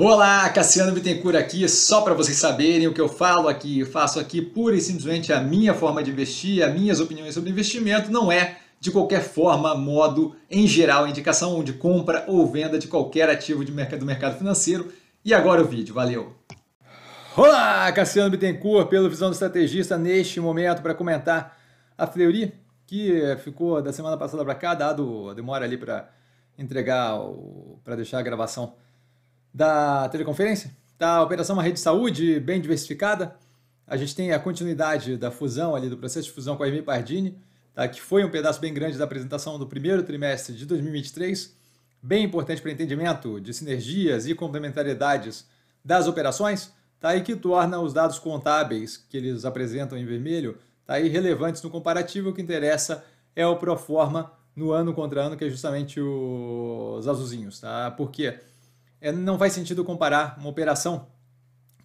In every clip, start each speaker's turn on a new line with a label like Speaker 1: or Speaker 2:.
Speaker 1: Olá, Cassiano Bittencourt aqui, só para vocês saberem o que eu falo aqui, eu faço aqui pura e simplesmente a minha forma de investir, as minhas opiniões sobre investimento, não é de qualquer forma, modo, em geral, indicação de compra ou venda de qualquer ativo de mercado, do mercado financeiro. E agora o vídeo, valeu! Olá, Cassiano Bittencourt, pelo Visão do Estrategista, neste momento para comentar a Fleury, que ficou da semana passada para cá, dado a demora ali para entregar, para deixar a gravação da teleconferência, tá Operação é Uma Rede de Saúde bem diversificada. A gente tem a continuidade da fusão ali, do processo de fusão com a Emi Pardini, tá? que foi um pedaço bem grande da apresentação do primeiro trimestre de 2023, bem importante para o entendimento de sinergias e complementariedades das operações, tá? e que torna os dados contábeis que eles apresentam em vermelho tá? e relevantes no comparativo. O que interessa é o pro forma no ano contra ano, que é justamente os azulzinhos. Tá? Por quê? Porque é, não faz sentido comparar uma operação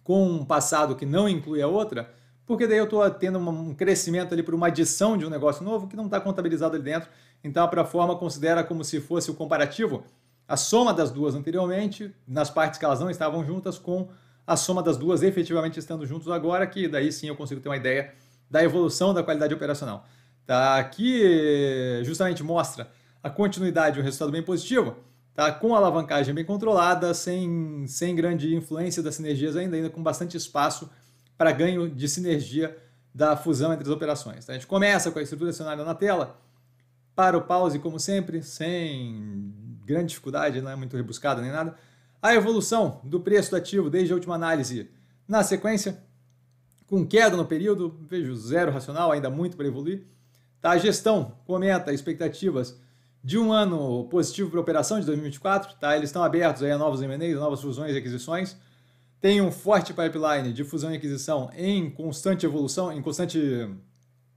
Speaker 1: com um passado que não inclui a outra, porque daí eu estou tendo um crescimento ali por uma adição de um negócio novo que não está contabilizado ali dentro. Então a proforma considera como se fosse o comparativo a soma das duas anteriormente, nas partes que elas não estavam juntas, com a soma das duas efetivamente estando juntos agora, que daí sim eu consigo ter uma ideia da evolução da qualidade operacional. Tá? Aqui eh, justamente mostra a continuidade e um resultado bem positivo tá? com a alavancagem bem controlada, sem, sem grande influência das sinergias ainda, ainda com bastante espaço para ganho de sinergia da fusão entre as operações. Tá? A gente começa com a estrutura acionária na tela, para o pause, como sempre, sem grande dificuldade, não é muito rebuscada nem nada. A evolução do preço do ativo desde a última análise na sequência, com queda no período, vejo zero racional, ainda muito para evoluir. Tá? A gestão comenta expectativas de um ano positivo para a operação de 2024, tá? Eles estão abertos aí a novos M&As, novas fusões e aquisições. Tem um forte pipeline de fusão e aquisição em constante evolução, em constante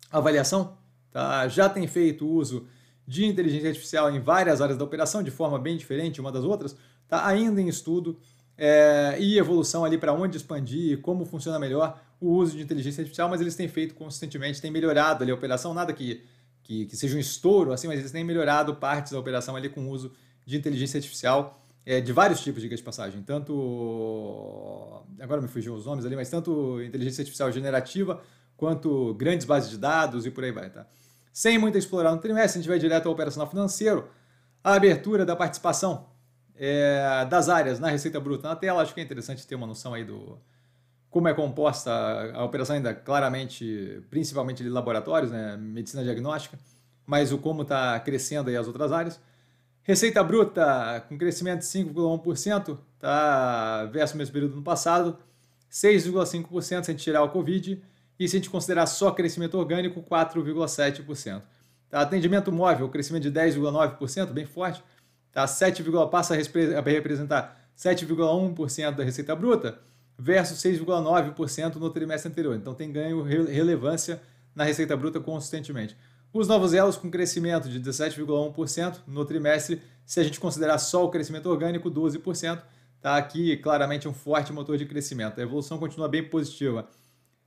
Speaker 1: avaliação, tá? Já tem feito uso de inteligência artificial em várias áreas da operação de forma bem diferente uma das outras, tá? Ainda em estudo é, e evolução ali para onde expandir, como funciona melhor o uso de inteligência artificial, mas eles têm feito consistentemente, têm melhorado ali a operação, nada que que, que seja um estouro, assim, mas eles têm melhorado partes da operação ali com o uso de inteligência artificial é, de vários tipos, diga de passagem. Tanto. Agora me fugiu os nomes ali, mas tanto inteligência artificial generativa quanto grandes bases de dados e por aí vai, tá? Sem muito explorar no trimestre, a gente vai direto ao operacional financeiro, a abertura da participação é, das áreas na receita bruta na tela. Acho que é interessante ter uma noção aí do, como é composta a, operação ainda claramente, principalmente de laboratórios, né, medicina diagnóstica, mas o como está crescendo aí as outras áreas. Receita bruta com crescimento de 5,1%, tá versus o mesmo período do ano passado, 6,5% se a gente tirar o Covid, e se a gente considerar só crescimento orgânico, 4,7%. Tá? Atendimento móvel, crescimento de 10,9%, bem forte, tá? 7, passa a representar 7,1% da receita bruta, versus 6,9% no trimestre anterior. Então tem ganho relevância na receita bruta consistentemente. Os novos elos com crescimento de 17,1% no trimestre, se a gente considerar só o crescimento orgânico, 12%, tá aqui claramente um forte motor de crescimento. A evolução continua bem positiva.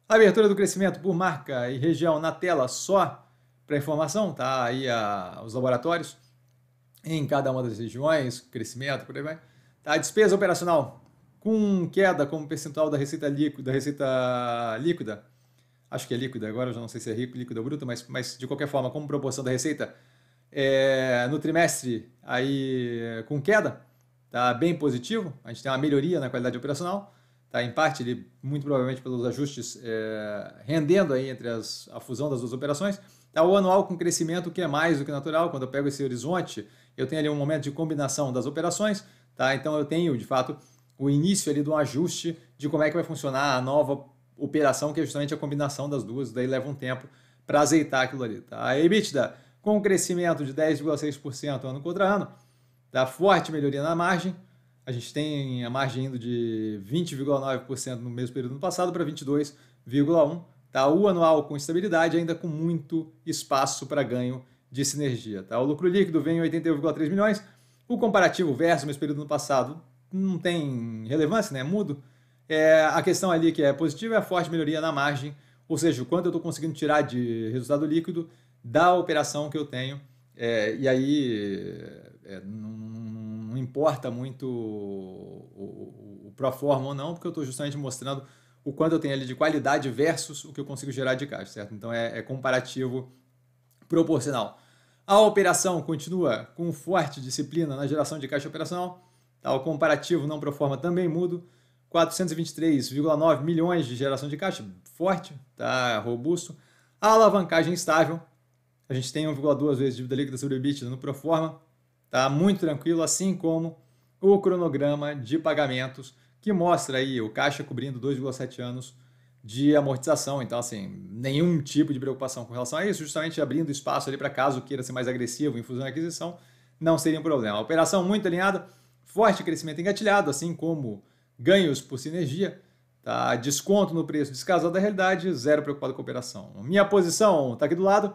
Speaker 1: A abertura do crescimento por marca e região na tela só para informação, tá aí a, os laboratórios em cada uma das regiões, crescimento, por aí vai. Tá, a despesa operacional com queda como percentual da receita líquida, da receita líquida, acho que é líquida agora, eu já não sei se é líquida ou bruta, mas, mas de qualquer forma, como proporção da receita, é, no trimestre aí com queda, tá bem positivo, a gente tem uma melhoria na qualidade operacional, tá em parte ele, muito provavelmente pelos ajustes é, rendendo aí entre as, a fusão das duas operações, tá o anual com crescimento que é mais do que natural, quando eu pego esse horizonte, eu tenho ali um momento de combinação das operações, tá? Então eu tenho, de fato, o início ali de um ajuste de como é que vai funcionar a nova operação, que é justamente a combinação das duas, daí leva um tempo para azeitar aquilo ali. Tá? A EBITDA, com um crescimento de 10,6% ano contra ano, dá forte melhoria na margem. A gente tem a margem indo de 20,9% no mesmo período do passado para 22,1%. Tá? O anual com estabilidade, ainda com muito espaço para ganho de sinergia. Tá? O lucro líquido vem em 81,3 milhões. O comparativo versus o mesmo período do passado não tem relevância, né? Mudo. É, a questão ali que é positiva é a forte melhoria na margem, ou seja, o quanto eu estou conseguindo tirar de resultado líquido da operação que eu tenho. É, e aí é, não, não, importa muito o, o, o pro forma ou não, porque eu estou justamente mostrando o quanto eu tenho ali de qualidade versus o que eu consigo gerar de caixa, certo? Então é, é comparativo proporcional. A operação continua com forte disciplina na geração de caixa operacional Tá? O comparativo não proforma também mudo. 423,9 milhões de geração de caixa, forte, tá robusto. A alavancagem estável, a gente tem 1,2 vezes dívida líquida sobre EBITDA no Proforma, tá muito tranquilo, assim como o cronograma de pagamentos, que mostra aí o caixa cobrindo 2,7 anos de amortização, então assim, nenhum tipo de preocupação com relação a isso, justamente abrindo espaço ali para caso queira ser mais agressivo em fusão e aquisição, não seria um problema. A operação muito alinhada, forte crescimento engatilhado, assim como ganhos por sinergia, tá? desconto no preço descasado da realidade, zero preocupado com a operação. Minha posição está aqui do lado.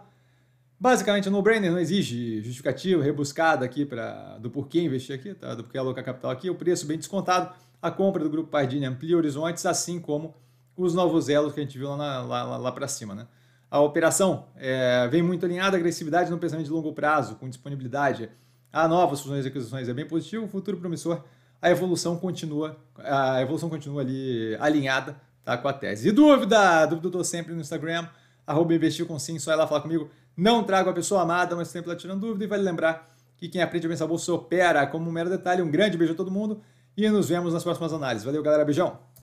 Speaker 1: Basicamente, no brainer não exige justificativa rebuscada aqui para do porquê investir aqui, tá? do porquê alocar capital aqui. O preço bem descontado, a compra do grupo Pardini amplia horizontes, assim como os novos elos que a gente viu lá, lá, lá para cima. Né? A operação é, vem muito alinhada à agressividade no pensamento de longo prazo, com disponibilidade Há novas fusões e aquisições, é bem positivo, futuro promissor. A evolução continua, a evolução continua ali alinhada tá, com a tese. E dúvida? Dúvida eu tô sempre no Instagram, arroba investir com sim, só é lá falar comigo. Não trago a pessoa amada, mas sempre lá tirando dúvida. E vale lembrar que quem aprende a pensar bolsa opera como um mero detalhe. Um grande beijo a todo mundo e nos vemos nas próximas análises. Valeu, galera. Beijão!